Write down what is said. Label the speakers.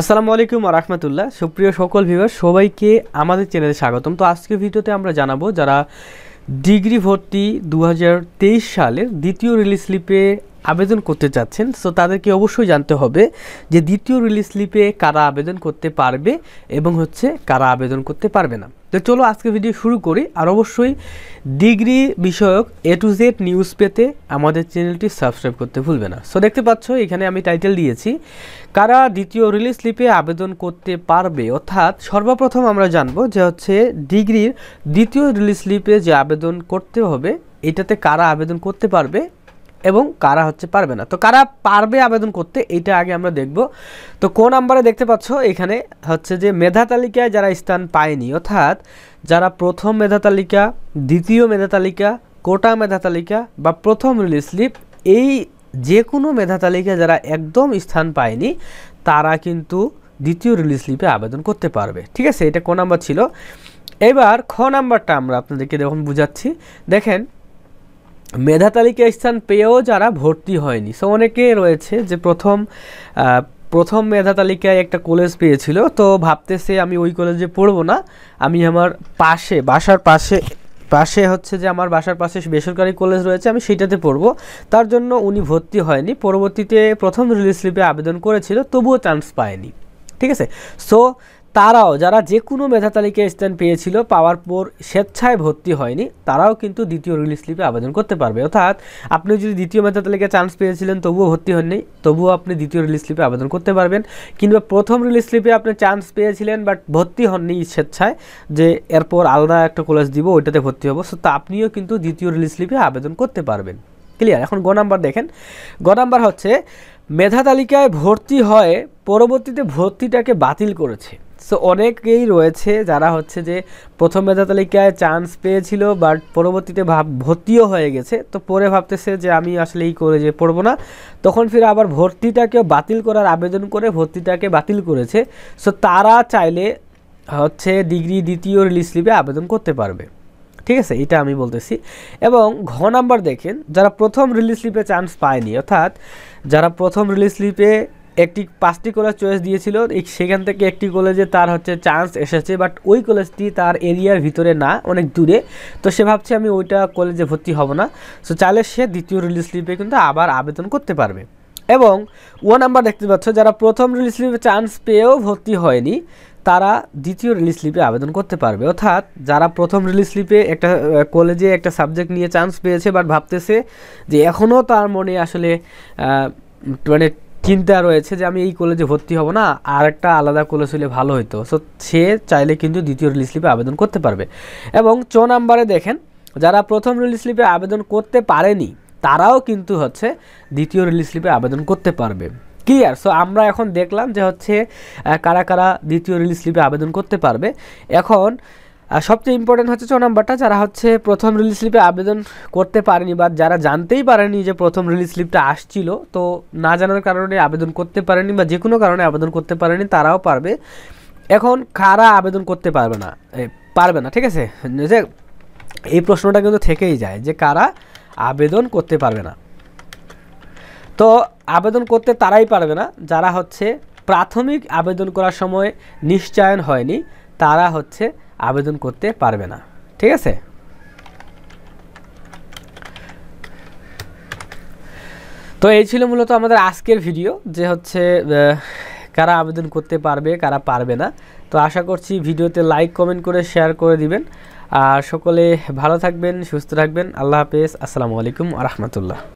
Speaker 1: আসসালামু আলাইকুম রহমতুল্লাহ সুপ্রিয় সকল ভিউয়ার সবাইকে আমাদের চ্যানেলে স্বাগতম তো আজকের ভিডিওতে আমরা জানাবো যারা ডিগ্রি ভর্তি দু সালের দ্বিতীয় রিলিজ স্লিপে আবেদন করতে চাচ্ছেন সো তাদেরকে অবশ্যই জানতে হবে যে দ্বিতীয় রিলিজ স্লিপে কারা আবেদন করতে পারবে এবং হচ্ছে কারা আবেদন করতে পারবে না তো চলো আজকে ভিডিও শুরু করি আর অবশ্যই ডিগ্রি বিষয়ক এ টু জেড নিউজ পেতে আমাদের চ্যানেলটি সাবস্ক্রাইব করতে ভুলবে না সো দেখতে পাচ্ছ এখানে আমি টাইটেল দিয়েছি কারা দ্বিতীয় রিলিজ স্লিপে আবেদন করতে পারবে অর্থাৎ সর্বপ্রথম আমরা জানবো যে হচ্ছে ডিগ্রির দ্বিতীয় রিলিজ স্লিপে যে আবেদন করতে হবে এটাতে কারা আবেদন করতে পারবে এবং কারা হচ্ছে পারবে না তো কারা পারবে আবেদন করতে এটা আগে আমরা দেখব তো কোন নাম্বারে দেখতে পাচ্ছ এখানে হচ্ছে যে মেধা তালিকায় যারা স্থান পায়নি অর্থাৎ যারা প্রথম মেধা তালিকা দ্বিতীয় মেধা তালিকা কোটা মেধা তালিকা বা প্রথম রিলিজ স্লিপ এই যে কোনো মেধা তালিকায় যারা একদম স্থান পায়নি তারা কিন্তু দ্বিতীয় রিলিজ স্লিপে আবেদন করতে পারবে ঠিক আছে এটা কোন নাম্বার ছিল এবার খ নাম্বারটা আমরা আপনাদেরকে যখন বুঝাচ্ছি দেখেন মেধা তালিকা স্থান পেয়েও যারা ভর্তি হয়নি সো অনেকে রয়েছে যে প্রথম প্রথম মেধা তালিকায় একটা কলেজ পেয়েছিল তো ভাবতেছে আমি ওই কলেজে পড়বো না আমি আমার পাশে বাসার পাশে পাশে হচ্ছে যে আমার বাসার পাশে বেসরকারি কলেজ রয়েছে আমি সেটাতে পড়বো তার জন্য উনি ভর্তি হয়নি পরবর্তীতে প্রথম রিলিজ স্লিপে আবেদন করেছিল তবুও চান্স পায়নি ঠিক আছে সো তারাও যারা যে কোনো মেধা তালিকায় স্থান পেয়েছিল পাওয়ার পর স্বেচ্ছায় ভর্তি হয়নি তারাও কিন্তু দ্বিতীয় রিলিজ স্লিপে আবেদন করতে পারবে অর্থাৎ আপনি যদি দ্বিতীয় মেধা তালিকায় চান্স পেয়েছিলেন তবুও ভর্তি হননি তবুও আপনি দ্বিতীয় রিলিজ স্লিপে আবেদন করতে পারবেন কিংবা প্রথম রিলিজ স্লিপে আপনি চান্স পেয়েছিলেন বাট ভর্তি হননি স্বেচ্ছায় যে এরপর আলাদা একটা কলেজ দিব ওইটাতে ভর্তি হবো সো তা আপনিও কিন্তু দ্বিতীয় রিলিজ স্লিপে আবেদন করতে পারবেন ক্লিয়ার এখন গ নাম্বার দেখেন গ নাম্বার হচ্ছে মেধা তালিকায় ভর্তি হয়ে পরবর্তীতে ভর্তিটাকে বাতিল করেছে সো অনেকেই রয়েছে যারা হচ্ছে যে প্রথম মেধা তালিকায় চান্স পেয়েছিল বাট পরবর্তীতে ভাব ভর্তিও হয়ে গেছে তো পরে ভাবতেছে যে আমি আসলে এই করে যে পড়বো না তখন ফিরে আবার ভর্তিটাকে বাতিল করার আবেদন করে ভর্তিটাকে বাতিল করেছে সো তারা চাইলে হচ্ছে ডিগ্রি দ্বিতীয় রিলিজ স্লিপে আবেদন করতে পারবে ঠিক আছে এটা আমি বলতেছি এবং ঘ নাম্বার দেখেন যারা প্রথম রিলিজ স্লিপে চান্স পায়নি অর্থাৎ যারা প্রথম রিলিজ স্লিপে একটি পাঁচটি কলেজ চয়েস দিয়েছিল সেখান থেকে একটি কলেজে তার হচ্ছে চান্স এসেছে বাট ওই কলেজটি তার এরিয়ার ভিতরে না অনেক দূরে তো সে ভাবছে আমি ওইটা কলেজে ভর্তি হব না সো চাইলে সে দ্বিতীয় রিলিজ স্লিপে কিন্তু আবার আবেদন করতে পারবে এবং ও নাম্বার দেখতে পাচ্ছ যারা প্রথম রিলিজ স্লিপে চান্স পেয়েও ভর্তি হয়নি তারা দ্বিতীয় রিলিজ স্লিপে আবেদন করতে পারবে অর্থাৎ যারা প্রথম রিলিজ স্লিপে একটা কলেজে একটা সাবজেক্ট নিয়ে চান্স পেয়েছে বাট ভাবতেছে যে এখনও তার মনে আসলে মানে চিন্তা রয়েছে যে আমি এই কলেজে ভর্তি হব না আর একটা আলাদা কলেজ হলে ভালো হতো সো সে চাইলে কিন্তু দ্বিতীয় রিলিজ স্লিপে আবেদন করতে পারবে এবং চ নাম্বারে দেখেন যারা প্রথম রিলিজ স্লিপে আবেদন করতে পারেনি তারাও কিন্তু হচ্ছে দ্বিতীয় রিলিজ স্লিপে আবেদন করতে পারবে ক্লিয়ার সো আমরা এখন দেখলাম যে হচ্ছে কারা কারা দ্বিতীয় রিলিজ স্লিপে আবেদন করতে পারবে এখন আর সবচেয়ে ইম্পর্টেন্ট হচ্ছে ছ নাম্বারটা যারা হচ্ছে প্রথম রিলিজ স্লিপে আবেদন করতে পারেনি বা যারা জানতেই পারেনি যে প্রথম রিলিজ স্লিপটা আসছিল তো না জানার কারণে আবেদন করতে পারেনি বা যে কোনো কারণে আবেদন করতে পারেনি তারাও পারবে এখন কারা আবেদন করতে পারবে না পারবে না ঠিক আছে যে এই প্রশ্নটা কিন্তু থেকেই যায় যে কারা আবেদন করতে পারবে না তো আবেদন করতে তারাই পারবে না যারা হচ্ছে প্রাথমিক আবেদন করার সময় নিশ্চয়ন হয়নি তারা হচ্ছে আবেদন করতে পারবে না ঠিক আছে তো এই ছিল মূলত আমাদের আজকের ভিডিও যে হচ্ছে কারা আবেদন করতে পারবে কারা পারবে না তো আশা করছি ভিডিওতে লাইক কমেন্ট করে শেয়ার করে দিবেন আর সকলে ভালো থাকবেন সুস্থ থাকবেন আল্লাহ হাফেজ আসসালামু আলাইকুম আ রহমতুল্লাহ